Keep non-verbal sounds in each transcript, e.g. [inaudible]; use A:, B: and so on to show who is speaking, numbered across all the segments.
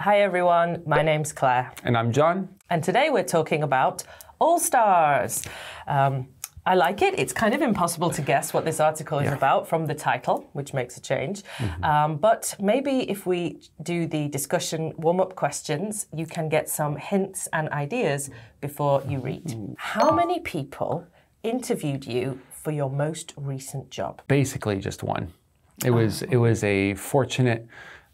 A: Hi everyone, my name's Claire.
B: And I'm John.
A: And today we're talking about All Stars. Um, I like it. It's kind of impossible to guess what this article is yeah. about from the title, which makes a change. Mm -hmm. um, but maybe if we do the discussion warm up questions, you can get some hints and ideas before you read. How many people interviewed you for your most recent job?
B: Basically, just one. It was, it was a fortunate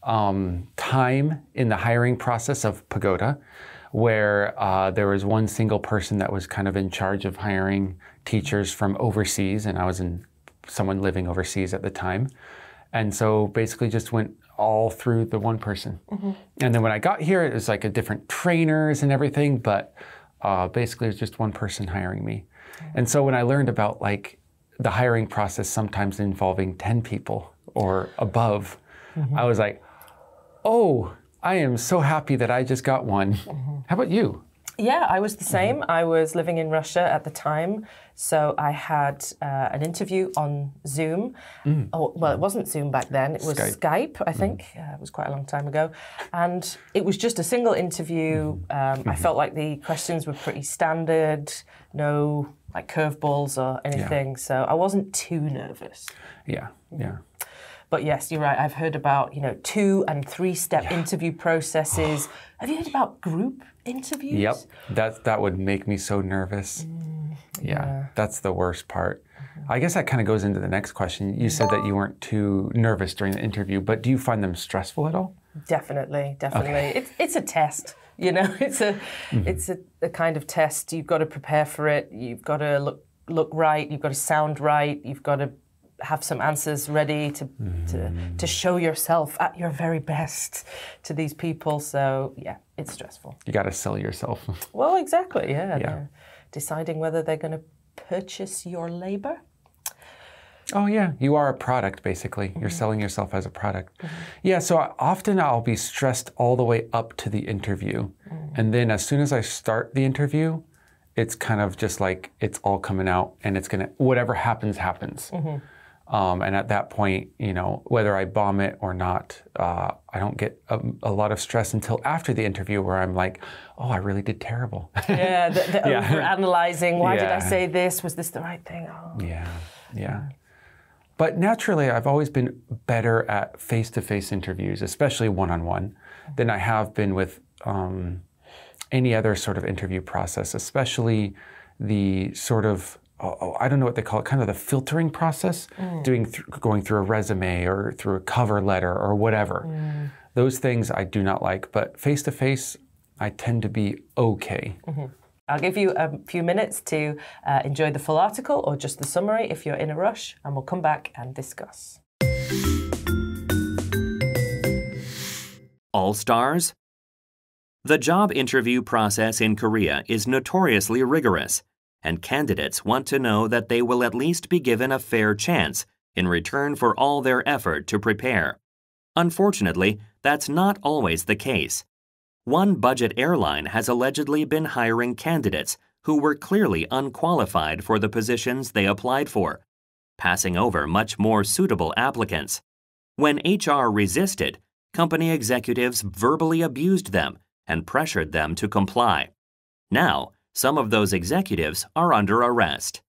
B: um, time in the hiring process of Pagoda, where uh, there was one single person that was kind of in charge of hiring teachers from overseas, and I was in someone living overseas at the time. And so basically just went all through the one person. Mm-hmm. And then when I got here, it was like a different trainers and everything, but uh, basically it was just one person hiring me. Mm-hmm. And so when I learned about like the hiring process sometimes involving 10 people or above, mm-hmm. I was like, oh, I am so happy that I just got one. Mm -hmm. How about you?
A: Yeah, I was the mm-hmm. same. Mm -hmm. I was living in Russia at the time. So I had uh, an interview on Zoom. Mm. Oh, well, it wasn't Zoom back then, it was Skype, Skype I mm. think. Uh, it was quite a long time ago. And it was just a single interview. Mm-hmm. Um, I mm-hmm. felt like the questions were pretty standard, no like curveballs or anything. Yeah. So I wasn't too nervous.
B: Yeah, yeah.
A: But yes, you're right. I've heard about you know two and three step yeah. interview processes. [sighs] Have you heard about group interviews? Yep,
B: that that would make me so nervous. Mm, yeah. yeah. that's the worst part. Mm-hmm. I guess that kind of goes into the next question. You said that you weren't too nervous during the interview, but do you find them stressful at all?
A: Definitely, definitely. Okay. It's it's a test. You know, [laughs] it's a mm -hmm. it's a, a kind of test. You've got to prepare for it. You've got to look look right. You've got to sound right. You've got to have some answers ready to, mm. to, to mm. show yourself at your very best to these people. So yeah, it's stressful.
B: You got to sell yourself.
A: [laughs] well, exactly. Yeah. yeah. Deciding whether they're going to purchase your labor.
B: Oh yeah, you are a product basically. You're mm-hmm. selling yourself as a product. Mm -hmm. Yeah, so I, often I'll be stressed all the way up to the interview. Mm. And then as soon as I start the interview, it's kind of just like it's all coming out and it's going to whatever happens happens. -hmm um, and at that point, you know, whether I bomb it or not, uh, I don't get a, a, lot of stress until after the interview where I'm like, oh, I really did terrible. yeah, the, the [laughs] yeah.
A: analyzing. Why yeah. did I say this? Was this the right thing? Oh.
B: Yeah, yeah. But naturally, I've always been better at face to face interviews, especially one on one, than I have been with um, any other sort of interview process, especially the sort of oh, I don't know what they call it, kind of the filtering process, mm. doing th going through a resume or through a cover letter or whatever. Mm. Those things I do not like, but face to face, I tend to be okay.
A: Mm -hmm. I'll give you a few minutes to uh, enjoy the full article or just the summary if you're in a rush, and we'll come back and discuss.
C: All stars? The job interview process in Korea is notoriously rigorous and candidates want to know that they will at least be given a fair chance in return for all their effort to prepare. Unfortunately, that's not always the case. One budget airline has allegedly been hiring candidates who were clearly unqualified for the positions they applied for, passing over much more suitable applicants. When HR resisted, company executives verbally abused them and pressured them to comply. Now, some of those executives are under arrest.